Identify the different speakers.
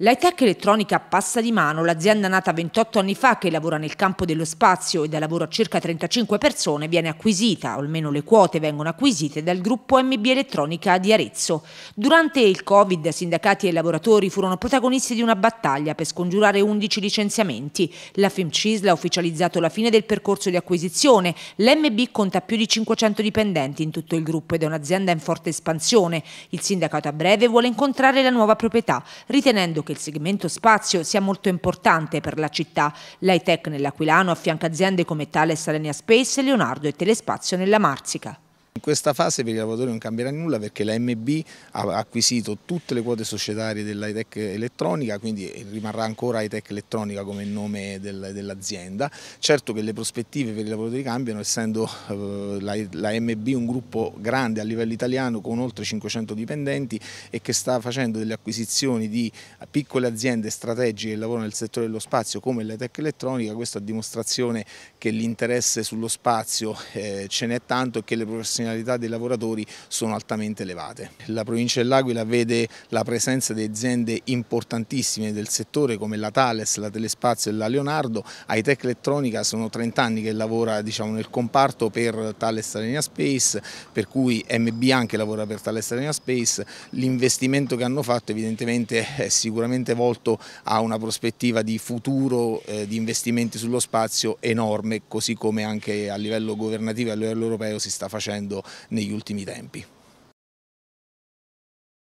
Speaker 1: L'high-tech elettronica passa di mano, l'azienda nata 28 anni fa che lavora nel campo dello spazio e dà lavoro a circa 35 persone viene acquisita, o almeno le quote vengono acquisite, dal gruppo MB Elettronica di Arezzo. Durante il Covid sindacati e lavoratori furono protagonisti di una battaglia per scongiurare 11 licenziamenti. La FIMCISL ha ufficializzato la fine del percorso di acquisizione, l'MB conta più di 500 dipendenti in tutto il gruppo ed è un'azienda in forte espansione. Il sindacato a breve vuole incontrare la nuova proprietà, ritenendo che che il segmento spazio sia molto importante per la città. L'high-tech nell'Aquilano affianca aziende come Thales Alenia Space, Leonardo e Telespazio nella Marzica.
Speaker 2: In questa fase per i lavoratori non cambierà nulla perché la MB ha acquisito tutte le quote societarie dell'Hightech Elettronica, quindi rimarrà ancora Hightech Elettronica come nome dell'azienda. Certo che le prospettive per i lavoratori cambiano, essendo eh, la, MB un gruppo grande a livello italiano con oltre 500 dipendenti e che sta facendo delle acquisizioni di piccole aziende strategiche che lavorano nel settore dello spazio come l'Hightech Elettronica, questa è dimostrazione che l'interesse sullo spazio eh, ce n'è tanto e che le professionalità professionalità dei lavoratori sono altamente elevate. La provincia dell'Aquila vede la presenza di aziende importantissime del settore come la Thales, la Telespazio e la Leonardo, Hightech Elettronica sono 30 anni che lavora diciamo, nel comparto per Thales Arena Space, per cui MB anche lavora per Thales Arena Space, l'investimento che hanno fatto evidentemente è sicuramente volto a una prospettiva di futuro eh, di investimenti sullo spazio enorme, così come anche a livello governativo e a livello europeo si sta facendo mondo negli ultimi tempi.